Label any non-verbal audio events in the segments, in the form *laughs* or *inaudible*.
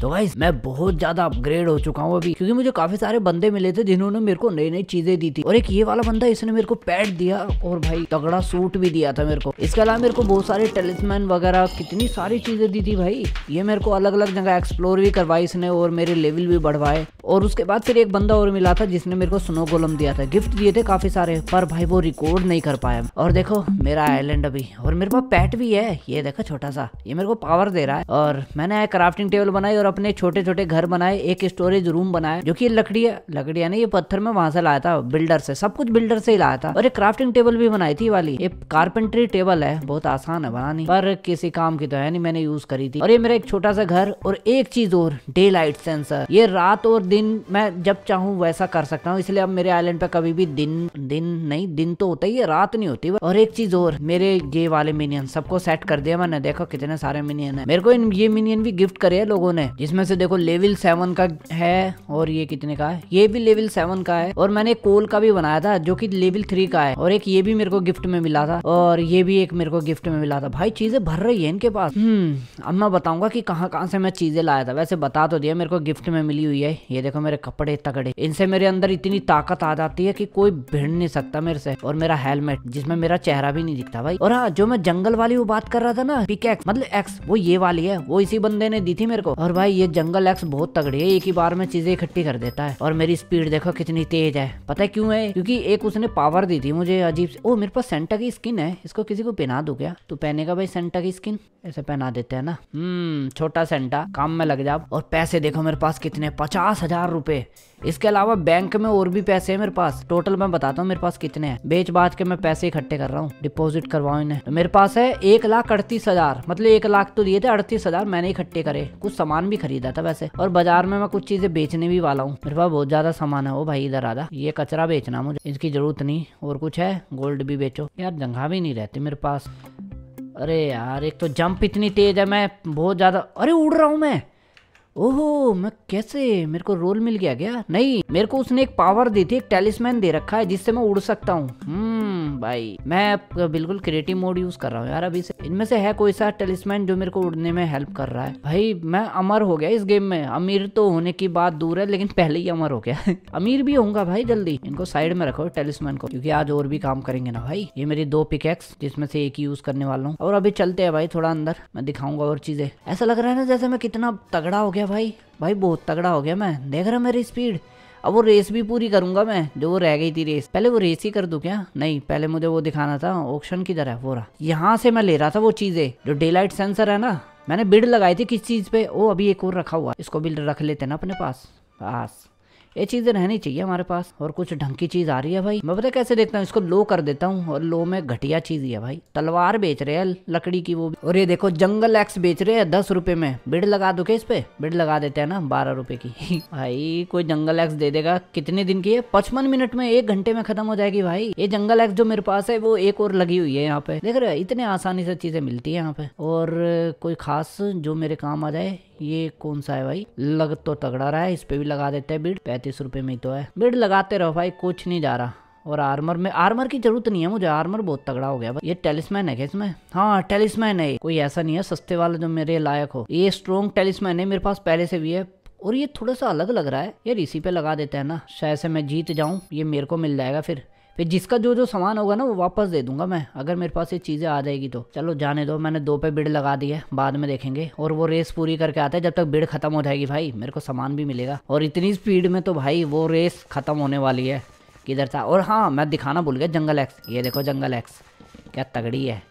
तो गाइस मैं बहुत ज्यादा अपग्रेड हो चुका हूँ अभी क्योंकि मुझे काफी सारे बंदे मिले थे जिन्होंने मेरे को नई नई चीजें दी थी और एक ये वाला बंदा इसने मेरे को पैड दिया और भाई तगड़ा सूट भी दिया था मेरे को इसके अलावा मेरे को बहुत सारे टेलिसमैन वगैरह कितनी सारी चीजें दी थी भाई ये मेरे को अलग अलग जगह एक्सप्लोर भी करवाई इसने और मेरे लेवल भी बढ़वाए और उसके बाद फिर एक बंदा और मिला था जिसने मेरे को स्नो गोलम दिया था गिफ्ट दिए थे काफी सारे पर भाई वो रिकॉर्ड नहीं कर पाया और देखो मेरा आईलैंड अभी और मेरे पास पैट भी है ये देखो छोटा सा ये मेरे को पावर दे रहा है और मैंने क्राफ्टिंग टेबल बनाई और अपने छोटे छोटे घर बनाए एक स्टोरेज रूम बनाया जो की है लकड़िया ने ये पत्थर में वहां से लाया था बिल्डर से सब कुछ बिल्डर से ही लाया था और एक क्राफ्टिंग टेबल भी बनाई थी वाली ये कारपेंट्री टेबल है बहुत आसान है बनानी पर किसी काम की तो है नहीं मैंने यूज करी थी और ये मेरा एक छोटा सा घर और एक चीज और डे लाइट सेंसर ये रात और दिन मैं जब चाहूँ वैसा कर सकता हूँ इसलिए अब मेरे आईलैंड पे कभी भी दिन दिन नहीं दिन तो होता ही है रात नहीं होती और एक चीज और मेरे ये वाले मिनियन सबको सेट कर दिया मैंने देखो कितने सारे मिनियन है मेरे को ये मिनियन भी गिफ्ट करे है लोगों ने जिसमें से देखो लेवल सेवन का है और ये कितने का है ये भी लेवल सेवन का है और मैंने कोल का भी बनाया था जो कि लेवल थ्री का है और एक ये भी मेरे को गिफ्ट में मिला था और ये भी एक मेरे को गिफ्ट में मिला था भाई चीजें भर रही है इनके पास हम्म अब मैं बताऊंगा कि कहाँ कहाँ से मैं चीजें लाया था वैसे बता तो दिया मेरे को गिफ्ट में मिली हुई है ये देखो मेरे कपड़े तगड़े इनसे मेरे अंदर इतनी ताकत आ जाती है की कोई भिड़ नहीं सकता मेरे से और मेरा हेलमेट जिसमें मेरा चेहरा भी नहीं दिखता भाई और हाँ जो मैं जंगल वाली वो बात कर रहा था ना पिकेक्स मतलब एक्स वो ये वाली है वो इसी बंदे ने दी थी मेरे को और भाई भाई ये जंगल एक्स बहुत तगड़ी है एक ही बार में चीजें इकट्ठी कर देता है और मेरी स्पीड देखो कितनी तेज है पता है क्यों है क्योंकि एक उसने पावर दी थी मुझे अजीब ओ मेरे पास सेंटा की स्किन है इसको किसी को पहना दो क्या तू पहने का भाई सेंटा की स्किन ऐसे पहना देते है ना हम्म छोटा सेंटा काम में लग जा और पैसे देखो मेरे पास कितने पचास हजार रूपए इसके अलावा बैंक में और भी पैसे हैं मेरे पास टोटल मैं बताता हूँ मेरे पास कितने हैं बेच बाज के मैं पैसे इकट्ठे कर रहा हूँ डिपॉजिट करवाऊ इन्हें तो मेरे पास है एक लाख अड़तीस हजार मतलब एक लाख तो दिए थे अड़तीस हजार मैंने इकट्ठे करे कुछ सामान भी खरीदा था वैसे और बाजार में मैं कुछ चीजें बेचने भी वाला हूँ मेरे पास बहुत ज्यादा सामान है वो भाई इधर आधा ये कचरा बेचना मुझे इसकी जरूरत नहीं और कुछ है गोल्ड भी बेचो यार जंगा भी नहीं रहती मेरे पास अरे यार एक तो जंप इतनी तेज है मैं बहुत ज्यादा अरे उड़ रहा हूँ मैं ओहो मैं कैसे मेरे को रोल मिल गया क्या नहीं मेरे को उसने एक पावर दी थी एक टेलिसमैन दे रखा है जिससे मैं उड़ सकता हूँ हम्म। भाई मैं बिल्कुल क्रिएटिव मोड यूज कर रहा हूँ यार अभी से इनमें से है कोई सा टेलिसमैन जो मेरे को उड़ने में हेल्प कर रहा है भाई मैं अमर हो गया इस गेम में अमीर तो होने की बात दूर है लेकिन पहले ही अमर हो गया *laughs* अमीर भी होगा भाई जल्दी इनको साइड में रखो टेलिसमैन को क्योंकि आज और भी काम करेंगे ना भाई ये मेरी दो पिकेक्स जिसमें से एक ही यूज करने वाला हूँ और अभी चलते है भाई थोड़ा अंदर मैं दिखाऊंगा और चीजें ऐसा लग रहा है ना जैसे मैं कितना तगड़ा हो गया भाई भाई बहुत तगड़ा हो गया मैं देख रहा मेरी स्पीड अब वो रेस भी पूरी करूंगा मैं जो वो रह गई थी रेस पहले वो रेस ही कर दू क्या नहीं पहले मुझे वो दिखाना था ऑप्शन की तरह वो रहा यहाँ से मैं ले रहा था वो चीजें जो डे लाइट सेंसर है ना मैंने बिड लगाई थी किस चीज पे वो अभी एक और रखा हुआ इसको भी रख लेते ना अपने पास पास ये चीज़ें रहनी चाहिए हमारे पास और कुछ ढंग की चीज़ आ रही है भाई मैं पता कैसे देखता हूँ इसको लो कर देता हूँ और लो में घटिया चीज़ ही है भाई तलवार बेच रहे हैं लकड़ी की वो भी और ये देखो जंगल एक्स बेच रहे हैं दस रुपये में बिड लगा दो के इस पे बिड लगा देते हैं ना बारह रुपये की *laughs* भाई कोई जंगल एक्स दे देगा कितने दिन की है पचपन मिनट में एक घंटे में खत्म हो जाएगी भाई ये जंगल एक्स जो मेरे पास है वो एक और लगी हुई है यहाँ पे देख रहे इतने आसानी से चीजें मिलती है यहाँ पे और कोई खास जो मेरे काम आ जाए ये कौन सा है भाई लग तो तगड़ा रहा है इस पे भी लगा देते हैं बीड पैंतीस रुपए में ही तो है बीड लगाते रहो भाई कुछ नहीं जा रहा और आर्मर में आर्मर की जरूरत नहीं है मुझे आर्मर बहुत तगड़ा हो गया ये टेलिसमैन है क्या इसमें हाँ टेलिसमैन है कोई ऐसा नहीं है सस्ते वाला जो मेरे लायक हो ये स्ट्रॉन्ग टेलिसमैन है मेरे पास पहले से भी है और ये थोड़ा सा अलग लग रहा है यार इसी पे लगा देते हैं ना शायद से मैं जीत जाऊं ये मेरे को मिल जाएगा फिर फिर जिसका जो जो सामान होगा ना वो वापस दे दूंगा मैं अगर मेरे पास ये चीज़ें आ जाएगी तो चलो जाने दो मैंने दो पे बिड लगा दी है बाद में देखेंगे और वो रेस पूरी करके आता है जब तक बिड खत्म हो जाएगी भाई मेरे को सामान भी मिलेगा और इतनी स्पीड में तो भाई वो रेस खत्म होने वाली है किधर था और हाँ मैं दिखाना भूल गया जंगल एक्स ये देखो जंगल एक्स क्या तगड़ी है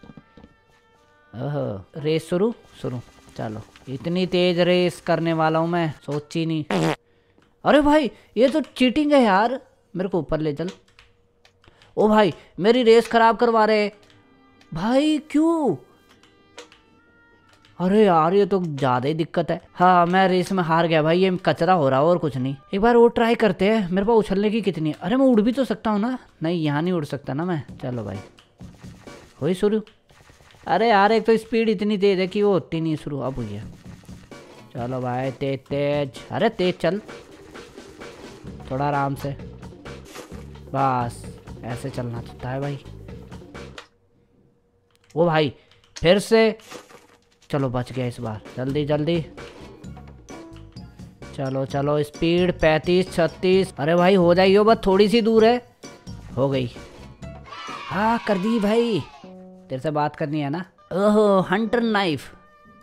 ओह रेस शुरू शुरू चलो इतनी तेज रेस करने वाला हूँ मैं सोची नहीं अरे भाई ये तो चीटिंग है यार मेरे को ऊपर ले चल ओ भाई मेरी रेस खराब करवा रहे भाई क्यों अरे यार ये तो ज़्यादा ही दिक्कत है हाँ मैं रेस में हार गया भाई ये कचरा हो रहा हो और कुछ नहीं एक बार वो ट्राई करते हैं मेरे पास उछलने की कितनी अरे मैं उड़ भी तो सकता हूँ ना नहीं यहाँ नहीं उड़ सकता ना मैं चलो भाई वही शुरू अरे यार एक तो स्पीड इतनी तेज़ है कि वो होती नहीं शुरू अब हुई है चलो भाई तेज तेज अरे तेज चल थोड़ा आराम से बस ऐसे चलना चाहता तो है भाई वो भाई फिर से चलो बच गया इस बार जल्दी जल्दी चलो चलो स्पीड पैंतीस छत्तीस अरे भाई हो जाइयो बस थोड़ी सी दूर है हो गई हाँ कर दी भाई तेरे से बात करनी है ना ओहो हंटर नाइफ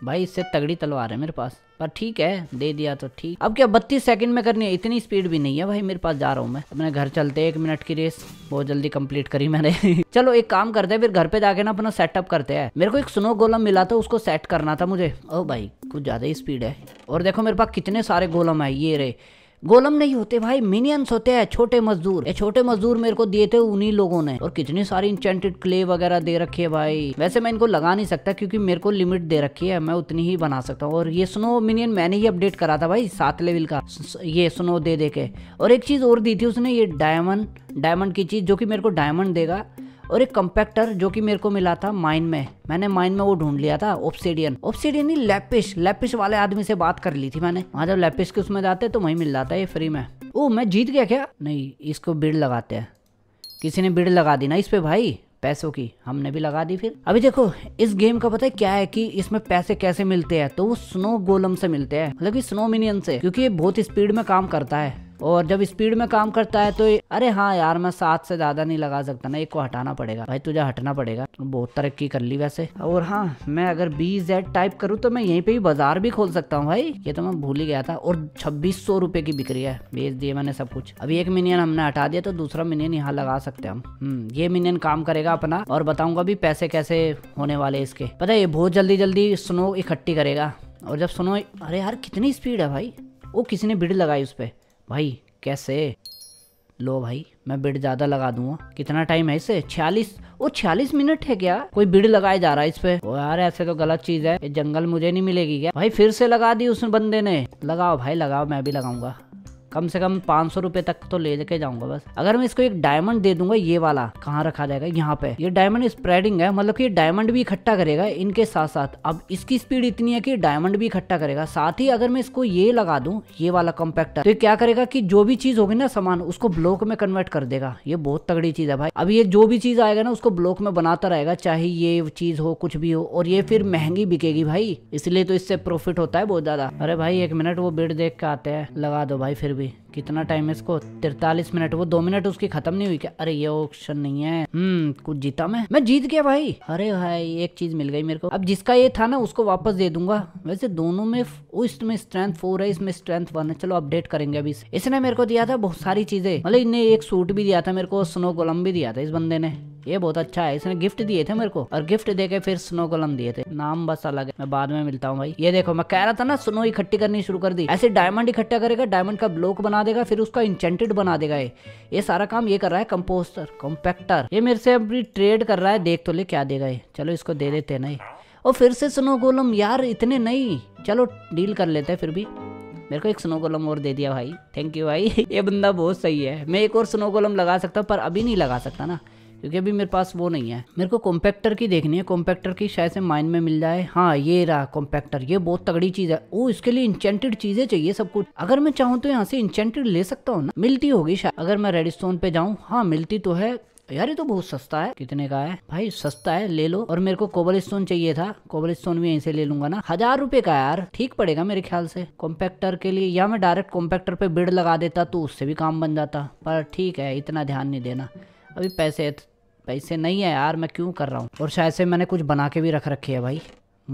भाई इससे तगड़ी तलवार है मेरे पास पर ठीक है दे दिया तो ठीक अब क्या बत्तीस सेकंड में करनी है इतनी स्पीड भी नहीं है भाई मेरे पास जा रहा हूँ मैं अपने घर चलते एक मिनट की रेस बहुत जल्दी कंप्लीट करी मैंने *laughs* चलो एक काम करते हैं फिर घर पे जाके ना अपना सेटअप करते हैं मेरे को एक स्नो गोलम मिला था तो उसको सेट करना था मुझे ओ भाई कुछ ज्यादा ही स्पीड है और देखो मेरे पास कितने सारे गोलम है ये रे गोलम नहीं होते भाई मिनियंस होते हैं छोटे मजदूर ये छोटे मजदूर मेरे को दिए थे उन्हीं लोगों ने और कितनी सारी इंचेंटेड क्ले वगैरह दे रखी है भाई वैसे मैं इनको लगा नहीं सकता क्योंकि मेरे को लिमिट दे रखी है मैं उतनी ही बना सकता हूँ और ये स्नो मिनियन मैंने ही अपडेट करा था भाई सात लेवल का ये स्नो दे दे के और एक चीज और दी थी उसने ये डायमंड डायमंड की चीज जो कि मेरे को डायमंड देगा और एक कंपैक्टर जो कि मेरे को मिला था माइन में मैंने माइन में वो ढूंढ लिया था ऑप्सीडियन ऑप्सीडियन ही लेपिश लेपिश वाले आदमी से बात कर ली थी मैंने वहां जब लैपिस के उसमें जाते तो वही मिल जाता है ये फ्री में ओ मैं जीत गया क्या नहीं इसको बिड़ लगाते हैं किसी ने बिड़ लगा दी ना इस पे भाई पैसों की हमने भी लगा दी फिर अभी देखो इस गेम का पता है क्या है कि इसमें पैसे कैसे मिलते हैं तो वो स्नो गोलम से मिलते हैं मतलब कि स्नो मिनियन से क्योंकि ये बहुत स्पीड में काम करता है और जब स्पीड में काम करता है तो अरे हाँ यार मैं सात से ज़्यादा नहीं लगा सकता ना एक को हटाना पड़ेगा भाई तुझे हटना पड़ेगा बहुत तरक्की कर ली वैसे और हाँ मैं अगर बी जेड टाइप करूँ तो मैं यहीं पे ही बाजार भी खोल सकता हूँ भाई ये तो मैं भूल ही गया था और छब्बीस सौ रुपये की बिक्री है बेच दिए मैंने सब कुछ अभी एक मिनियन हमने हटा दिया तो दूसरा मिनियन यहाँ लगा सकते हम हम्म, ये मिनियन काम करेगा अपना और बताऊंगा भी पैसे कैसे होने वाले इसके पता ये बहुत जल्दी जल्दी स्नो इकट्ठी करेगा और जब सुनो अरे यार कितनी स्पीड है भाई वो किसी ने भीड़ लगाई उस पर भाई कैसे लो भाई मैं बिड ज़्यादा लगा दूंगा कितना टाइम है इसे छियालीस वो छियालीस मिनट है क्या कोई बिड लगाया जा रहा है इस पे वो यार ऐसे तो गलत चीज़ है ये जंगल मुझे नहीं मिलेगी क्या भाई फिर से लगा दी उस बंदे ने लगाओ भाई लगाओ मैं भी लगाऊंगा कम से कम पाँच सौ रुपये तक तो ले लेके जाऊंगा बस अगर मैं इसको एक डायमंड दे दूंगा ये वाला कहाँ रखा जाएगा यहाँ पे ये डायमंड स्प्रेडिंग है मतलब कि डायमंड भी इकट्ठा करेगा इनके साथ साथ अब इसकी स्पीड इतनी है कि डायमंड भी इकट्ठा करेगा साथ ही अगर मैं इसको ये लगा दू ये वाला कॉम्पैक्टर तो ये क्या करेगा कि जो भी चीज होगी ना सामान उसको ब्लॉक में कन्वर्ट कर देगा ये बहुत तगड़ी चीज है भाई अब ये जो भी चीज आएगा ना उसको ब्लॉक में बनाता रहेगा चाहे ये चीज हो कुछ भी हो और ये फिर महंगी बिकेगी भाई इसलिए तो इससे प्रॉफिट होता है बहुत ज्यादा अरे भाई एक मिनट वो बेड देख के आते हैं लगा दो भाई फिर भी अभी कितना टाइम है इसको तिरतालीस मिनट वो दो मिनट उसकी खत्म नहीं हुई क्या अरे ये ऑप्शन नहीं है हम्म कुछ जीता मैं मैं जीत गया भाई अरे भाई एक चीज मिल गई मेरे को अब जिसका ये था ना उसको वापस दे दूंगा वैसे दोनों में इसमें स्ट्रेंथ फोर है इसमें स्ट्रेंथ वन है चलो अपडेट करेंगे अभी इसने मेरे को दिया था बहुत सारी चीजें मतलब इन्हें एक सूट भी दिया था मेरे को स्नो कोलम भी दिया था इस बंदे ने ये बहुत अच्छा है इसने गिफ्ट दिए थे मेरे को और गिफ्ट दे के फिर स्नो कलम दिए थे नाम बस अलग है मैं बाद में मिलता हूँ भाई ये देखो मैं कह रहा था ना स्नो इकट्ठी करनी शुरू कर दी ऐसे डायमंड इकट्ठा करेगा डायमंड का ब्लॉक बना देगा फिर उसका इंचेंटेड बना देगा ये सारा काम ये कर रहा है कम्पोस्टर कॉम्पैक्टर ये मेरे से अभी ट्रेड कर रहा है देख तो ले क्या देगा ये चलो इसको दे देते हैं नहीं और फिर से स्नो गोलम यार इतने नहीं चलो डील कर लेते हैं फिर भी मेरे को एक स्नो गोलम और दे दिया भाई थैंक यू भाई *laughs* ये बंदा बहुत सही है मैं एक और स्नो गोलम लगा सकता हूँ पर अभी नहीं लगा सकता ना क्योंकि अभी मेरे पास वो नहीं है मेरे को कॉम्पैक्टर की देखनी है कॉम्पैक्टर की शायद से माइन में मिल जाए हाँ ये रहा कॉम्पैक्टर ये बहुत तगड़ी चीज़ है ओ इसके लिए इंचेंटेड चीज़ें चाहिए सब कुछ अगर मैं चाहूँ तो यहाँ से इंचेंटेड ले सकता हूँ ना मिलती होगी शायद अगर मैं रेड स्टोन पे जाऊँ हाँ मिलती तो है यार ये तो बहुत सस्ता है कितने का है भाई सस्ता है ले लो और मेरे को कोबल स्टोन चाहिए था कोबल स्टोन भी यहीं से ले लूंगा ना हजार रुपए का यार ठीक पड़ेगा मेरे ख्याल से कॉम्पैक्टर के लिए या मैं डायरेक्ट कॉम्पैक्टर पे बिड लगा देता तो उससे भी काम बन जाता पर ठीक है इतना ध्यान नहीं देना अभी पैसे पैसे नहीं है यार मैं क्यों कर रहा हूँ और शायद से मैंने कुछ बना के भी रख रखे है भाई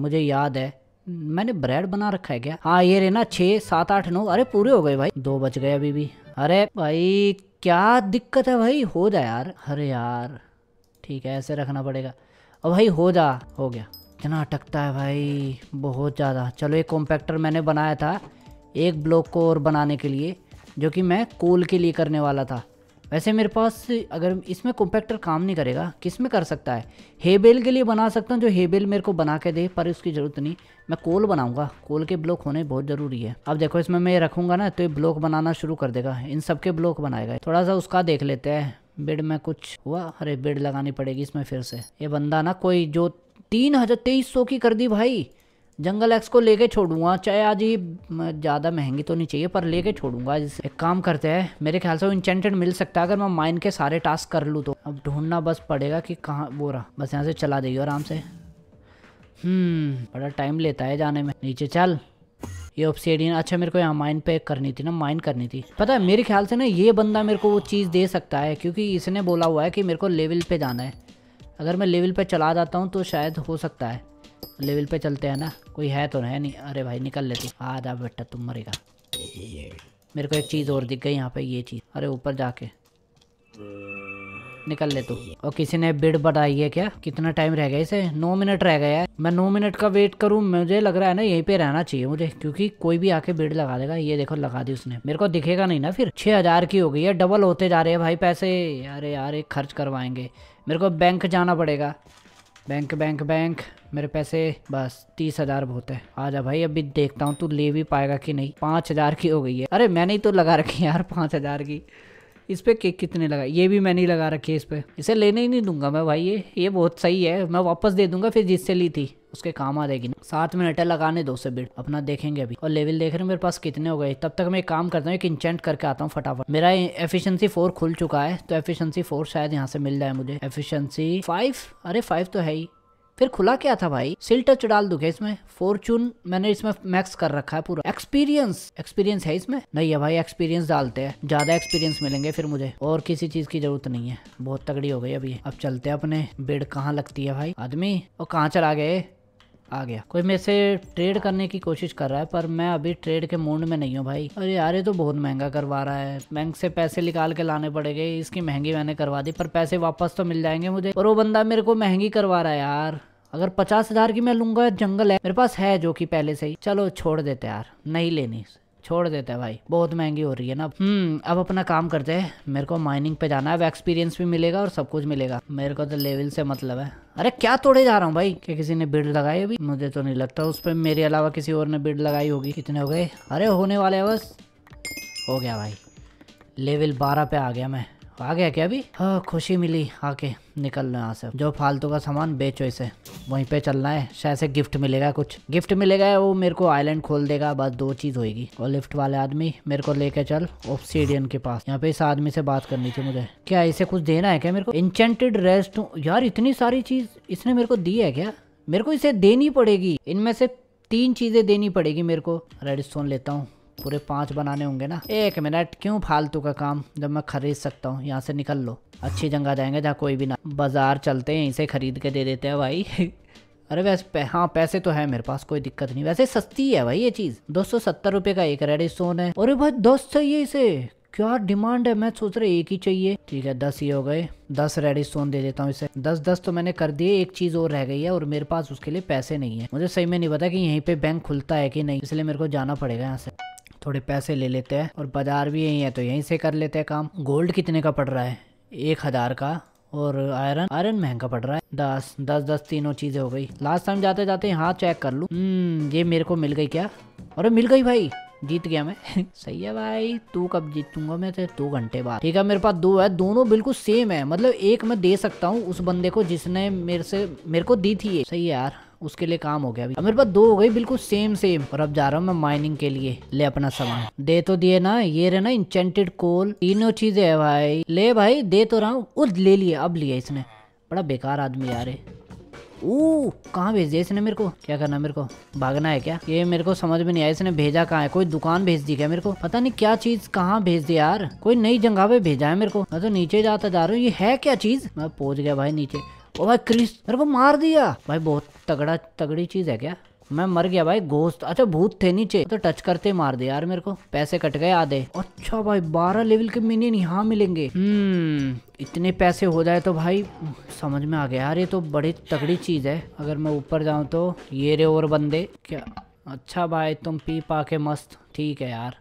मुझे याद है मैंने ब्रेड बना रखा है क्या हाँ ये रे ना छः सात आठ नौ अरे पूरे हो गए भाई दो बज गए अभी भी अरे भाई क्या दिक्कत है भाई हो जा यार अरे यार ठीक है ऐसे रखना पड़ेगा अब भाई हो जा हो गया इतना अटकता है भाई बहुत ज़्यादा चलो एक कॉम्पैक्टर मैंने बनाया था एक ब्लॉक को और बनाने के लिए जो कि मैं कूल के लिए करने वाला था वैसे मेरे पास अगर इसमें कॉम्पैक्टर काम नहीं करेगा किस में कर सकता है हेबेल के लिए बना सकता हूँ जो हेबेल मेरे को बना के दे पर उसकी ज़रूरत नहीं मैं कोल बनाऊंगा कोल के ब्लॉक होने बहुत ज़रूरी है अब देखो इसमें मैं रखूँगा ना तो ये ब्लॉक बनाना शुरू कर देगा इन सब के ब्लॉक बनाएगा थोड़ा सा उसका देख लेते हैं बेड में कुछ हुआ अरे बेड लगानी पड़ेगी इसमें फिर से ये बंदा ना कोई जो तीन हज़ार तेईस सौ की कर दी भाई जंगल एक्स को लेके छोड़ूंगा चाहे आज ही ज़्यादा महंगी तो नहीं चाहिए पर लेके छोड़ूंगा एक काम करते हैं मेरे ख्याल से वो इंचेंटेड मिल सकता है अगर मैं माइन के सारे टास्क कर लूँ तो अब ढूंढना बस पड़ेगा कि कहाँ वो रहा बस यहाँ से चला देगी आराम से हम्म बड़ा टाइम लेता है जाने में नीचे चल ये ऑप्सीडियन अच्छा मेरे को यहाँ माइन पे करनी थी ना माइन करनी थी पता है मेरे ख्याल से ना ये बंदा मेरे को वो चीज़ दे सकता है क्योंकि इसने बोला हुआ है कि मेरे को लेवल पे जाना है अगर मैं लेवल पे चला जाता हूँ तो शायद हो सकता है लेवल पे चलते हैं ना कोई है तो है नहीं अरे भाई निकल लेती आ जा बेटा तुम मरेगा मेरे को एक चीज़ और दिख गई यहाँ पे ये चीज़ अरे ऊपर जाके निकल ले तू और किसी ने बिड बताई है क्या कितना टाइम रह गया इसे नौ मिनट रह गया है मैं नौ मिनट का वेट करूँ मुझे लग रहा है ना यहीं पे रहना चाहिए मुझे क्योंकि कोई भी आके बिड लगा देगा ये देखो लगा दी उसने मेरे को दिखेगा नहीं ना फिर छः हजार की हो गई है डबल होते जा रहे हैं भाई पैसे अरे यार एक खर्च करवाएंगे मेरे को बैंक जाना पड़ेगा बैंक बैंक बैंक मेरे पैसे बस तीस हजार बहुत है आ जा भाई अभी देखता हूँ तू ले भी पाएगा कि नहीं पाँच हजार की हो गई है अरे मैंने ही तो लगा रखी यार पाँच हजार की इस पर केक कितने लगा ये भी मैंने ही लगा रखी है इस पर इसे लेने ही नहीं दूंगा मैं भाई ये ये बहुत सही है मैं वापस दे दूंगा फिर जिससे ली थी उसके काम आ जाएगी सात साथ में लगाने दो से बिल्ड अपना देखेंगे अभी और लेवल देख रहे हैं मेरे पास कितने हो गए तब तक मैं एक काम करता हूँ एक इंचेंट करके आता हूँ फटाफट मेरा एफिशिएंसी फोर खुल चुका है तो एफिशिएंसी फोर शायद यहाँ से मिल जाए मुझे एफिशियंसी फाइव अरे फाइव तो है ही फिर खुला क्या था भाई सिल टच डाल दूंगे इसमें फॉर्चून मैंने इसमें मैक्स कर रखा है पूरा एक्सपीरियंस एक्सपीरियंस है इसमें नहीं है भाई एक्सपीरियंस डालते हैं ज्यादा एक्सपीरियंस मिलेंगे फिर मुझे और किसी चीज की जरूरत नहीं है बहुत तगड़ी हो गई अभी अब चलते हैं अपने बेड कहाँ लगती है भाई आदमी और कहाँ चला गए आ गया कोई मेरे से ट्रेड करने की कोशिश कर रहा है पर मैं अभी ट्रेड के मूड में नहीं हूँ भाई अरे यार ये तो बहुत महंगा करवा रहा है बैंक से पैसे निकाल के लाने पड़ेंगे इसकी महंगी मैंने करवा दी पर पैसे वापस तो मिल जाएंगे मुझे और वो बंदा मेरे को महंगी करवा रहा है यार अगर पचास हजार की मैं लूंगा जंगल है मेरे पास है जो कि पहले से ही चलो छोड़ देते यार नहीं लेनी छोड़ देते हैं भाई बहुत महंगी हो रही है ना हम्म, अब अपना काम करते हैं मेरे को माइनिंग पे जाना है अब एक्सपीरियंस भी मिलेगा और सब कुछ मिलेगा मेरे को तो लेवल से मतलब है अरे क्या तोड़े जा रहा हूँ भाई क्या किसी ने बिल्ड लगाई अभी मुझे तो नहीं लगता उस पर मेरे अलावा किसी और ने बिल्ड लगाई होगी कितने हो गए अरे होने वाले है बस हो गया भाई लेवल बारह पे आ गया मैं आ गया क्या अभी हाँ खुशी मिली आके निकलना यहाँ से जो फालतू का सामान बेचो इसे वहीं पे चलना है शायद से गिफ्ट मिलेगा कुछ गिफ्ट मिलेगा वो मेरे को आइलैंड खोल देगा बस दो चीज होगी और लिफ्ट वाले आदमी मेरे को लेके चल ऑप्सीडियन के पास यहाँ पे इस आदमी से बात करनी थी मुझे क्या इसे कुछ देना है क्या मेरे को इंचेंटेड रेस्ट यार इतनी सारी चीज इसने मेरे को दी है क्या मेरे को इसे देनी पड़ेगी इनमें से तीन चीजें देनी पड़ेगी मेरे को रेडिस्टोन लेता हूँ पूरे पांच बनाने होंगे ना एक मिनट क्यों फालतू का काम जब मैं खरीद सकता हूँ यहाँ से निकल लो अच्छी जगह जाएंगे जहाँ कोई भी ना बाजार चलते हैं यहीं से खरीद के दे देते हैं भाई *laughs* अरे वैसे पै, हाँ पैसे तो है मेरे पास कोई दिक्कत नहीं वैसे सस्ती है भाई ये चीज़ दो सौ सत्तर का एक रेड स्टोन है अरे भाई दस चाहिए इसे क्या डिमांड है मैं सोच रहा एक ही चाहिए ठीक है दस ही हो गए दस रेड स्टोन दे देता हूँ इसे दस दस तो मैंने कर दिए एक चीज और रह गई है और मेरे पास उसके लिए पैसे नहीं है मुझे सही में नहीं पता कि यहीं पे बैंक खुलता है कि नहीं इसलिए मेरे को जाना पड़ेगा यहाँ से थोड़े पैसे ले लेते हैं और बाजार भी यहीं है तो यहीं से कर लेते हैं काम गोल्ड कितने का पड़ रहा है एक हज़ार का और आयरन आयरन महंगा पड़ रहा है दस दस दस तीनों चीज़ें हो गई लास्ट टाइम जाते जाते यहाँ चेक कर लू हम्म, ये मेरे को मिल गई क्या अरे मिल गई भाई जीत गया मैं *laughs* सही है भाई तू कब जीतूंगा मैं तो दो घंटे बाद ठीक है मेरे पास दो है दोनों बिल्कुल सेम है मतलब एक मैं दे सकता हूँ उस बंदे को जिसने मेरे से मेरे को दी थी ये सही है यार उसके लिए काम हो गया अभी मेरे पास दो हो गई बिल्कुल सेम सेम और अब जा रहा हूँ मैं माइनिंग के लिए ले अपना सामान दे तो दिए ना ये रहे ना इंचेंटेड कोल तीनों चीजें है भाई ले भाई दे तो रहा हूँ उस ले लिए अब लिया इसने बड़ा बेकार आदमी यार है ओ कहाँ भेज दिया इसने मेरे को क्या करना मेरे को भागना है क्या ये मेरे को समझ में नहीं आया इसने भेजा कहाँ है कोई दुकान भेज दी क्या मेरे को पता नहीं क्या चीज कहाँ भेज दिया यार कोई नई जगह पे भेजा है मेरे को मैं तो नीचे जाता जा रहा हूँ ये है क्या चीज मैं पहुंच गया भाई नीचे ओ भाई क्रिस अरे वो मार दिया भाई बहुत तगड़ा तगड़ी चीज है क्या मैं मर गया भाई गोश्त अच्छा भूत थे नीचे तो टच करते मार दे यार मेरे को पैसे कट गए आधे अच्छा भाई बारह लेवल के मिनियन यहाँ मिलेंगे हम्म इतने पैसे हो जाए तो भाई समझ में आ गया यार ये तो बड़ी तगड़ी चीज है अगर मैं ऊपर जाऊँ तो ये रे और बंदे क्या अच्छा भाई तुम पी पा के मस्त ठीक है यार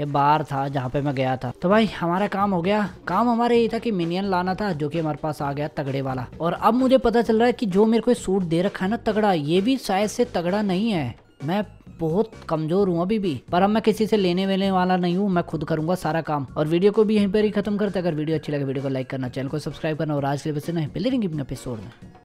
ये बार था जहाँ पे मैं गया था तो भाई हमारा काम हो गया काम हमारे ये था कि मिनियन लाना था जो कि हमारे पास आ गया तगड़े वाला और अब मुझे पता चल रहा है कि जो मेरे को सूट दे रखा है ना तगड़ा ये भी शायद से तगड़ा नहीं है मैं बहुत कमजोर हूँ अभी भी पर अब मैं किसी से लेने वेने वाला नहीं हूँ मैं खुद करूंगा सारा काम और वीडियो को भी यहीं पर ही खत्म करते अगर वीडियो अच्छी लगे वीडियो को लाइक करना चैनल को सब्सक्राइब करना और आज के लिए बस नहीं मिलेंगे अपने शोर में